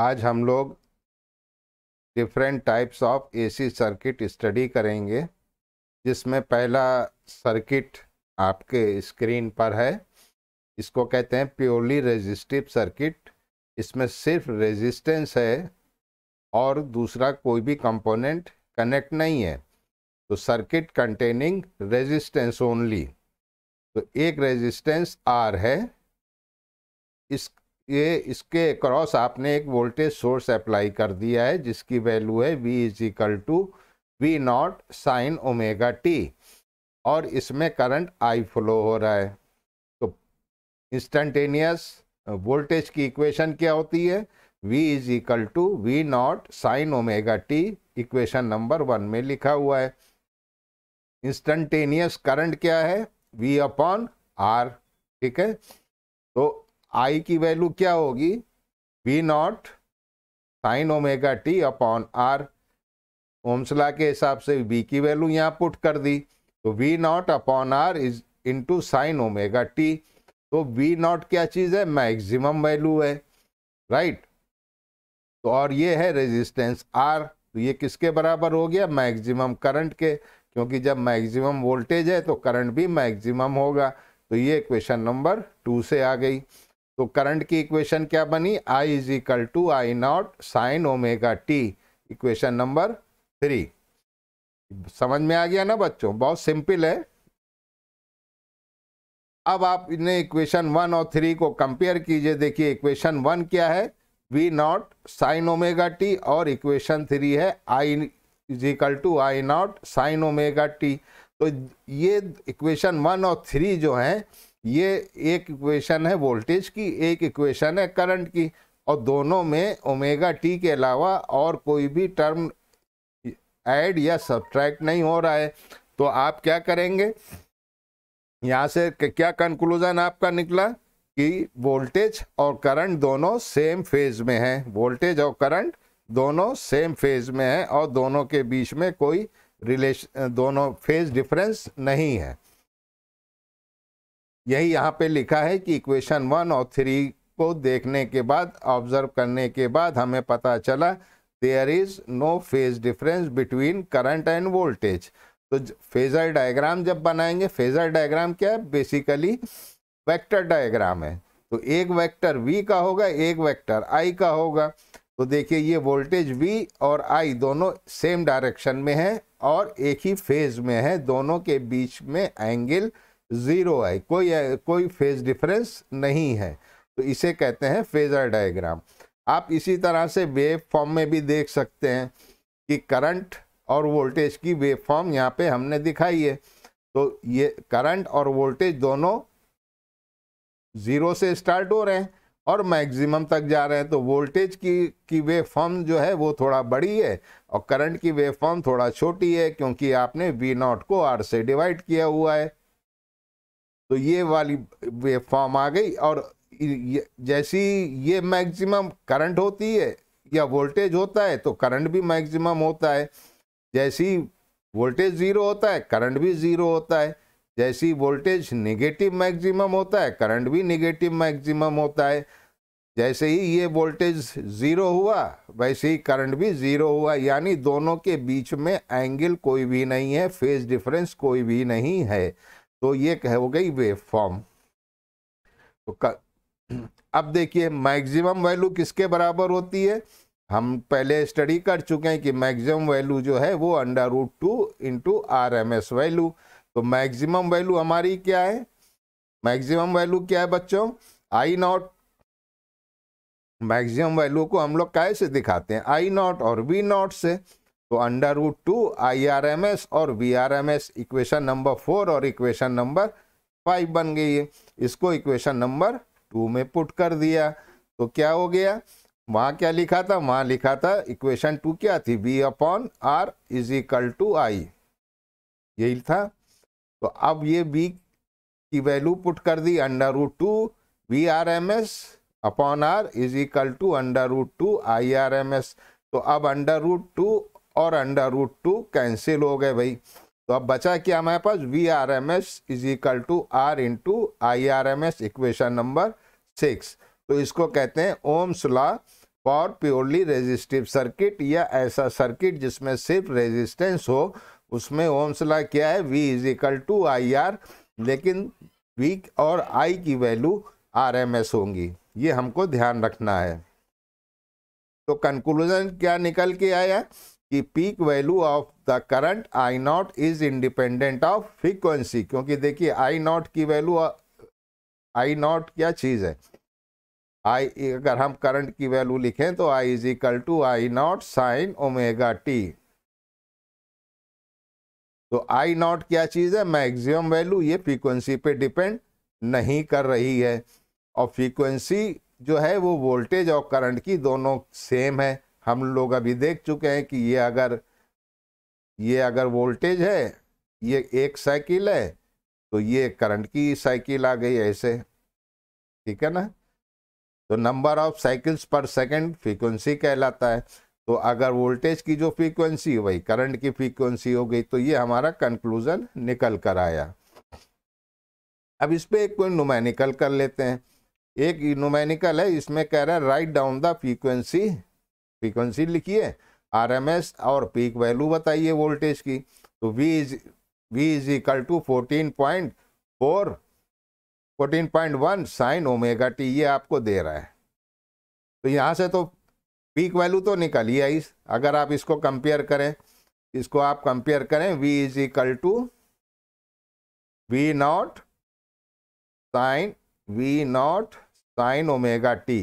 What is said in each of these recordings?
आज हम लोग different types of AC circuit study करेंगे जिसमें पहला सर्किट आपके स्क्रीन पर है इसको कहते हैं प्योरली रेजिस्टिव सर्किट इसमें सिर्फ रेजिस्टेंस है और दूसरा कोई भी कंपोनेंट कनेक्ट नहीं है तो सर्किट कंटेनिंग रेजिस्टेंस ओनली तो एक रेजिस्टेंस आर है इस ये इसके क्रॉस आपने एक वोल्टेज सोर्स अप्लाई कर दिया है जिसकी वैल्यू है V is equal to V naught sine omega t और इसमें करंट आई फ्लो हो रहा है तो इंस्टेंटेनियस वोल्टेज की इक्वेशन क्या होती है V is equal to V naught sine omega t equation number one में लिखा हुआ है इंस्टेंटेनियस करंट क्या है वी अपॉन आर ठीक है तो आई की वैल्यू क्या होगी V naught sine omega t upon R ohm's law के हिसाब से वी की वैल्यू यहाँ पुट कर दी तो V naught upon R is into sine omega t तो वी नॉट क्या चीज़ है मैक्सिमम वैल्यू है राइट तो और ये है रेजिस्टेंस आर तो ये किसके बराबर हो गया मैक्सिमम करंट के क्योंकि जब मैक्सिमम वोल्टेज है तो करंट भी मैक्सिमम होगा तो ये क्वेश्चन नंबर टू से आ गई तो करंट की इक्वेशन क्या बनी I is equal to I naught sine omega t equation number three समझ में आ गया ना बच्चों बहुत सिंपल है अब आपने इक्वेशन वन और थ्री को कंपेयर कीजिए देखिए इक्वेशन वन क्या है V naught sine omega t और इक्वेशन थ्री है I is equal to I naught sine omega t तो ये इक्वेशन वन और थ्री जो हैं ये एक इक्वेशन है वोल्टेज की एक इक्वेशन है करंट की और दोनों में ओमेगा टी के अलावा और कोई भी टर्म ऐड या सब्ट्रैक्ट नहीं हो रहा है तो आप क्या करेंगे यहाँ से क्या कंक्लूजन आपका निकला कि वोल्टेज और करंट दोनों सेम फेज में हैं वोल्टेज और करंट दोनों सेम फेज में हैं और दोनों के बीच में कोई रिलेशन दोनों फेज डिफरेंस नहीं है यही यहाँ पे लिखा है कि इक्वेशन वन और थ्री को देखने के बाद ऑब्जर्व करने के बाद हमें पता चला there is no phase difference between current and voltage तो फेज़र डायग्राम जब बनाएंगे फेज़र डायग्राम क्या है बेसिकली वेक्टर डायग्राम है तो एक वेक्टर v का होगा एक वेक्टर i का होगा तो देखिए ये वोल्टेज v और i दोनों सेम डायरेक्शन में है और एक ही फेज में है दोनों के बीच में एंगल ज़ीरो है कोई कोई फेज़ डिफरेंस नहीं है तो इसे कहते हैं फेज़र डायग्राम आप इसी तरह से वेव फॉर्म में भी देख सकते हैं कि करंट और वोल्टेज की वेव फॉर्म यहाँ पे हमने दिखाई है तो ये करंट और वोल्टेज दोनों ज़ीरो से स्टार्ट हो रहे हैं और मैक्सिमम तक जा रहे हैं तो वोल्टेज की की वेव फॉर्म जो है वो थोड़ा बड़ी है और करंट की वेव फॉर्म थोड़ा छोटी है क्योंकि आपने वी नॉट को आर से डिवाइड किया हुआ है तो ये वाली वे फॉर्म आ गई और जैसी ये मैक्सिमम करंट होती है या वोल्टेज होता है तो करंट भी मैक्सिमम होता है जैसी वोल्टेज ज़ीरो होता है करंट भी ज़ीरो होता है जैसी वोल्टेज नेगेटिव मैक्सिमम होता है करंट भी नेगेटिव मैक्सिमम होता है जैसे ही ये वोल्टेज ज़ीरो हुआ वैसे ही करंट भी ज़ीरो हुआ यानी दोनों के बीच में एंगल कोई भी नहीं है फेज डिफरेंस कोई भी नहीं है तो ये हो गई वेव फॉर्म तो अब देखिए मैक्सिमम वैल्यू किसके बराबर होती है हम पहले स्टडी कर चुके हैं कि मैक्सिमम वैल्यू जो है वो under root two into R M S value तो मैक्सिमम वैल्यू हमारी क्या है मैक्सिमम वैल्यू क्या है बच्चों आई नॉट मैक्सिमम वैल्यू को हम लोग कैसे दिखाते हैं आई नॉट और वी नॉट से तो under root two I R M S और V R M S equation number four और इक्वेशन नंबर फाइव बन गई है इसको इक्वेशन नंबर टू में पुट कर दिया तो क्या हो गया वहाँ क्या लिखा था वहाँ लिखा था इक्वेशन टू क्या थी V upon R is equal to I यही था तो अब ये बी की वैल्यू पुट कर दी under root two V R M S upon R is equal to under root two I R M S तो अब अंडर रूट टू और अंडर रूट टू कैंसिल हो गए भाई तो अब बचा क्या हमारे पास V R M S is equal to R into I R M S equation number six तो इसको कहते हैं ओम सुला फॉर प्योरली रेजिस्टिव सर्किट या ऐसा सर्किट जिसमें सिर्फ रेजिस्टेंस हो उसमें ओम सुला क्या है V is equal to I R लेकिन वी और आई की वैल्यू आर एम एस होंगी ये हमको ध्यान रखना है तो कंक्लूजन क्या निकल के आया कि peak value of the current I naught is independent of frequency क्योंकि देखिए आई नॉट की वैल्यू आई नॉट क्या चीज़ है आई अगर हम करंट की वैल्यू लिखें तो I is equal to I naught sine omega t तो आई नॉट क्या चीज़ है मैक्सिमम वैल्यू ये फ्रीक्वेंसी पे डिपेंड नहीं कर रही है और फ्रीक्वेंसी जो है वो वोल्टेज और करंट की दोनों सेम है हम लोग अभी देख चुके हैं कि ये अगर ये अगर वोल्टेज है ये एक साइकिल है तो ये करंट की साइकिल आ गई ऐसे ठीक है ना तो number of cycles per second frequency कहलाता है तो अगर वोल्टेज की जो फ्रीक्वेंसी वही करंट की फ्रीक्वेंसी हो गई तो ये हमारा कंक्लूजन निकल कर आया अब इस पर एक कोई नुमैनिकल कर लेते हैं एक नुमैनिकल है इसमें कह रहा है write down the frequency frequency लिखिए आरएमएस और पीक वैल्यू बताइए वोल्टेज की तो V is V is equal to fourteen point four fourteen point one sine omega t ये आपको दे रहा है तो यहाँ से तो पीक वैल्यू तो निकली आई अगर आप इसको कंपेयर करें इसको आप कंपेयर करें V is equal to V naught sine V naught sine omega t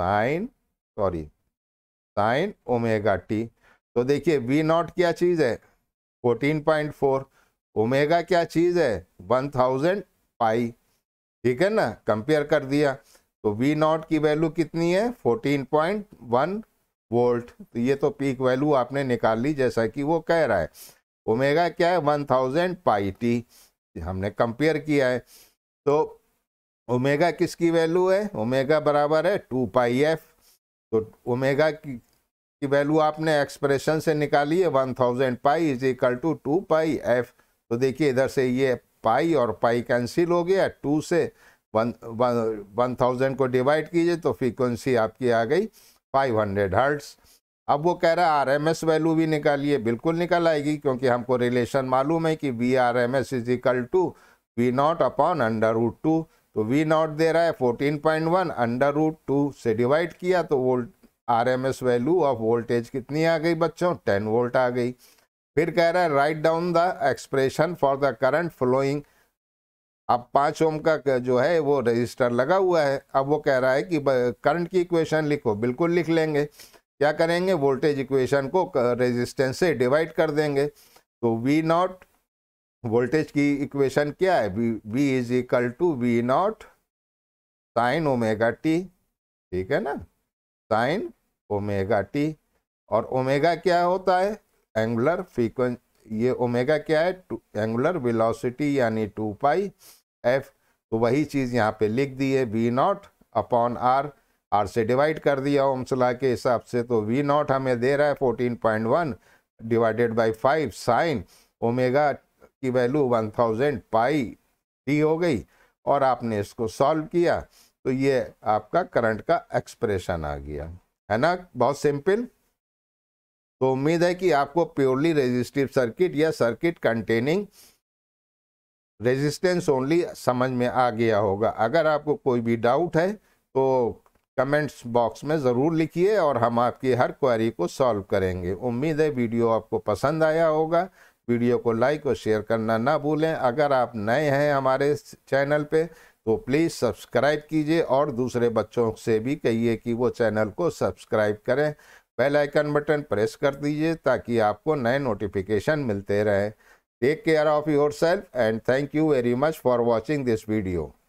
sine sorry sine omega t तो देखिए वी नॉट क्या चीज़ है फोर्टीन पॉइंट फोर ओमेगा क्या चीज़ है वन थाउजेंड पाई ठीक है ना कंपेयर कर दिया तो वी नॉट की वैल्यू कितनी है फोर्टीन पॉइंट वन वोल्ट तो ये तो पीक वैल्यू आपने निकाल ली जैसा कि वो कह रहा है ओमेगा क्या है वन थाउजेंड पाई टी हमने कंपेयर किया है तो ओमेगा किसकी वैल्यू है ओमेगा बराबर है टू पाई एफ तो ओमेगा की की वैल्यू आपने एक्सप्रेशन से निकाली है one thousand pi is equal to two pi f तो देखिए इधर से ये पाई और पाई कैंसिल हो गया टू से वन वन वन थाउजेंड को डिवाइड कीजिए तो फ्रीक्वेंसी आपकी आ गई फाइव हंड्रेड हर्ट्स अब वो कह रहा है आर एम एस वैल्यू भी निकालिए बिल्कुल निकल आएगी क्योंकि हमको रिलेशन मालूम है कि V R M S is equal to V naught upon under root two तो वी नॉट दे रहा है fourteen point one under root two से डिवाइड किया तो volt R M S value of voltage कितनी आ गई बच्चों टेन वोल्ट आ गई फिर कह रहा है write down the expression for the current flowing अब पाँच ओम का जो है वो रजिस्टर लगा हुआ है अब वो कह रहा है कि करंट की इक्वेशन लिखो बिल्कुल लिख लेंगे क्या करेंगे वोल्टेज इक्वेशन को रेजिस्टेंस से डिवाइड कर देंगे तो वी नॉट वोल्टेज की इक्वेशन क्या है V is equal to V naught sine omega t ठीक है ना साइन ओमेगा टी और ओमेगा क्या होता है एंगुलर फ्रीक्वेंस ये ओमेगा क्या है टू एंगुलर विलोसिटी यानी टू पाई एफ तो वही चीज़ यहाँ पे लिख दी है V naught upon R R से डिवाइड कर दिया ओमसला के हिसाब से तो वी नॉट हमें दे रहा है fourteen point one divided by five sine omega की value one thousand pi d हो गई और आपने इसको सॉल्व किया तो ये आपका करंट का एक्सप्रेशन आ गया है ना बहुत सिंपल तो उम्मीद है कि आपको प्योरली रेजिस्टिव सर्किट या सर्किट कंटेनिंग रेजिस्टेंस ओनली समझ में आ गया होगा अगर आपको कोई भी डाउट है तो कमेंट्स बॉक्स में ज़रूर लिखिए और हम आपकी हर क्वेरी को सॉल्व करेंगे उम्मीद है वीडियो आपको पसंद आया होगा वीडियो को लाइक और शेयर करना ना भूलें अगर आप नए हैं हमारे चैनल पे तो प्लीज़ सब्सक्राइब कीजिए और दूसरे बच्चों से भी कहिए कि वो चैनल को सब्सक्राइब करें बेल आइकन बटन प्रेस कर दीजिए ताकि आपको नए नोटिफिकेशन मिलते रहें take care of yourself and thank you very much for watching this video